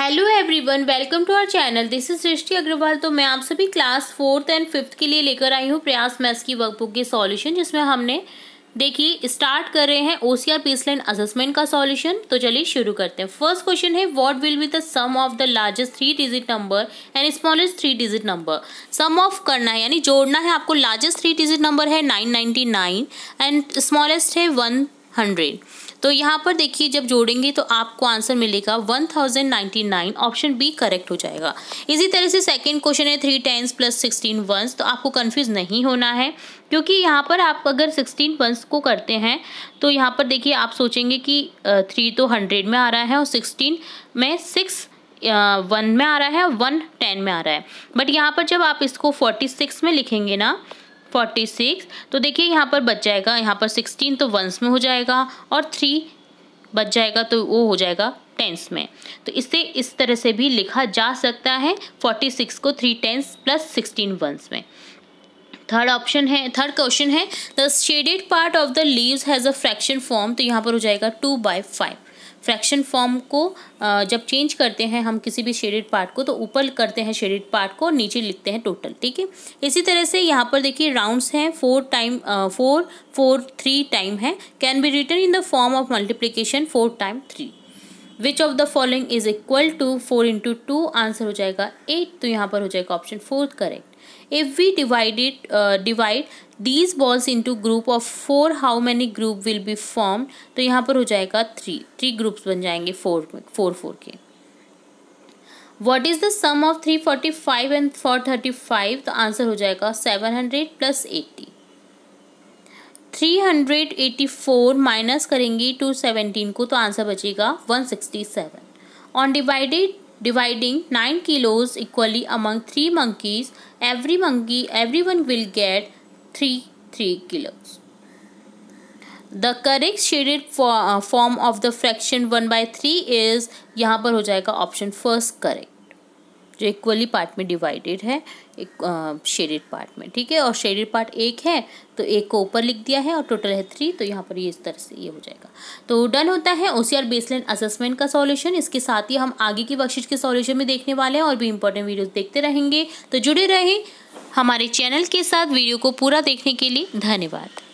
hello everyone welcome to our channel this is Srishti Agarwal तो मैं आप सभी क्लास फोर्थ एंड फिफ्थ के लिए लेकर आई हूँ प्रयास मैथ्स की वर्कबुक के सॉल्यूशन जिसमें हमने देखिए स्टार्ट कर रहे हैं ओसीआर बेसलाइन असेसमेंट का सॉल्यूशन तो चलिए शुरू करते हैं फर्स्ट क्वेश्चन है what will be the sum of the largest three digit number and smallest three digit number sum of करना है यानी जोड़ना है आपको लार्जेस्ट थ्री डिजिट नंबर है नाइन नाइन एंड स्मॉलेस्ट है वन हंड्रेड तो यहाँ पर देखिए जब जोड़ेंगे तो आपको आंसर मिलेगा one thousand ninety nine option B correct हो जाएगा इसी तरह से सेकंड क्वेश्चन है three tens plus sixteen ones तो आपको कंफ्यूज नहीं होना है क्योंकि यहाँ पर आप अगर सिक्सटीन वंस को करते हैं तो यहाँ पर देखिए आप सोचेंगे कि थ्री तो हंड्रेड में आ रहा है और सिक्सटीन में सिक्स वन में आ रहा है वन टेन में आ रहा है बट यहाँ पर जब आप इसको फोर्टी सिक्स में लिखेंगे ना फोर्टी सिक्स तो देखिए यहाँ पर बच जाएगा यहाँ पर सिक्सटीन तो वंस में हो जाएगा और थ्री बच जाएगा तो वो हो जाएगा टेंस में तो इसे इस तरह से भी लिखा जा सकता है फोर्टी सिक्स को three tens plus sixteen ones में थर्ड ऑप्शन है थर्ड क्वेश्चन है the shaded part of the leaves has a fraction form तो यहाँ पर हो जाएगा two by five fraction form को जब चेंज करते हैं हम किसी भी शेडेड पार्ट को तो ऊपर करते हैं शेडेड पार्ट को और नीचे लिखते हैं टोटल ठीक है इसी तरह से यहाँ पर देखिए राउंड्स हैं four time four four three time है can be return in the form of multiplication four time three which of the following is equal to four into two answer हो जाएगा एट तो यहाँ पर हो जाएगा option fourth correct if we divided divide these balls into group of four how many group will be form तो यहाँ पर हो जाएगा थ्री थ्री ग्रुप्स बन जाएंगे फोर में फोर फोर के what is the sum of three forty five and four thirty five तो आंसर हो जाएगा seven hundred plus eighty three hundred eighty four minus करेंगी टू सेवेंटीन को तो आंसर बचेगा one sixty seven on divided dividing nine kilos equally among three monkeys every monkey every one will get three three kilos the correct shaded form of the fraction one by three is यहाँ पर हो जाएगा option first correct जो equally part में divided है एक shaded part में ठीक है और शेडेड पार्ट एक है तो एक को ऊपर लिख दिया है और टोटल है थ्री तो यहाँ पर ये इस तरह से ये हो जाएगा तो डन होता है O C R baseline assessment का सॉल्यूशन इसके साथ ही हम आगे की बख्शिश के सॉल्यूशन में देखने वाले हैं और भी इंपॉर्टेंट वीडियो देखते रहेंगे तो जुड़े रहें हमारे चैनल के साथ वीडियो को पूरा देखने के लिए धन्यवाद